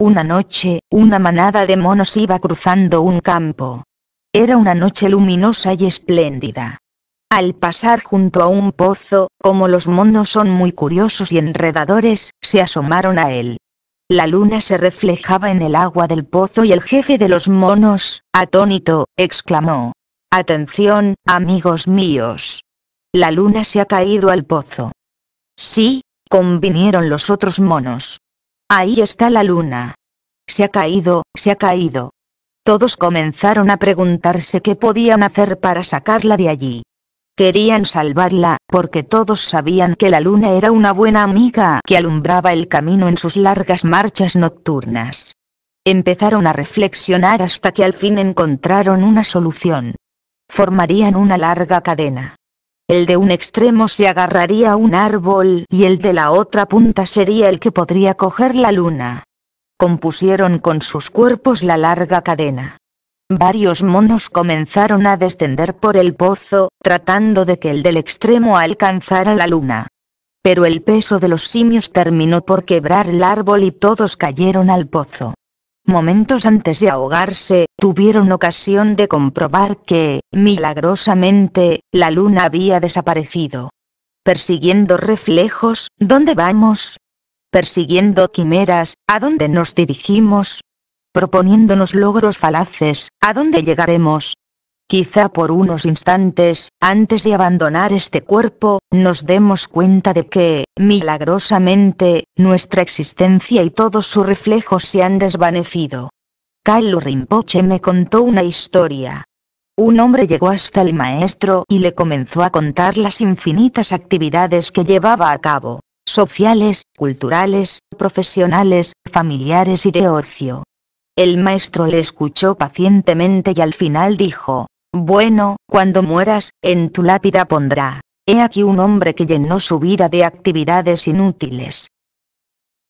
Una noche, una manada de monos iba cruzando un campo. Era una noche luminosa y espléndida. Al pasar junto a un pozo, como los monos son muy curiosos y enredadores, se asomaron a él. La luna se reflejaba en el agua del pozo y el jefe de los monos, atónito, exclamó. Atención, amigos míos. La luna se ha caído al pozo. Sí, convinieron los otros monos. Ahí está la luna. Se ha caído, se ha caído. Todos comenzaron a preguntarse qué podían hacer para sacarla de allí. Querían salvarla, porque todos sabían que la luna era una buena amiga que alumbraba el camino en sus largas marchas nocturnas. Empezaron a reflexionar hasta que al fin encontraron una solución. Formarían una larga cadena. El de un extremo se agarraría a un árbol y el de la otra punta sería el que podría coger la luna. Compusieron con sus cuerpos la larga cadena. Varios monos comenzaron a descender por el pozo, tratando de que el del extremo alcanzara la luna. Pero el peso de los simios terminó por quebrar el árbol y todos cayeron al pozo. Momentos antes de ahogarse, tuvieron ocasión de comprobar que, milagrosamente, la luna había desaparecido. Persiguiendo reflejos, ¿dónde vamos? Persiguiendo quimeras, ¿a dónde nos dirigimos? Proponiéndonos logros falaces, ¿a dónde llegaremos? Quizá por unos instantes, antes de abandonar este cuerpo, nos demos cuenta de que, milagrosamente, nuestra existencia y todos sus reflejos se han desvanecido. Kalu Rinpoche me contó una historia. Un hombre llegó hasta el maestro y le comenzó a contar las infinitas actividades que llevaba a cabo, sociales, culturales, profesionales, familiares y de ocio. El maestro le escuchó pacientemente y al final dijo, bueno, cuando mueras, en tu lápida pondrá. He aquí un hombre que llenó su vida de actividades inútiles.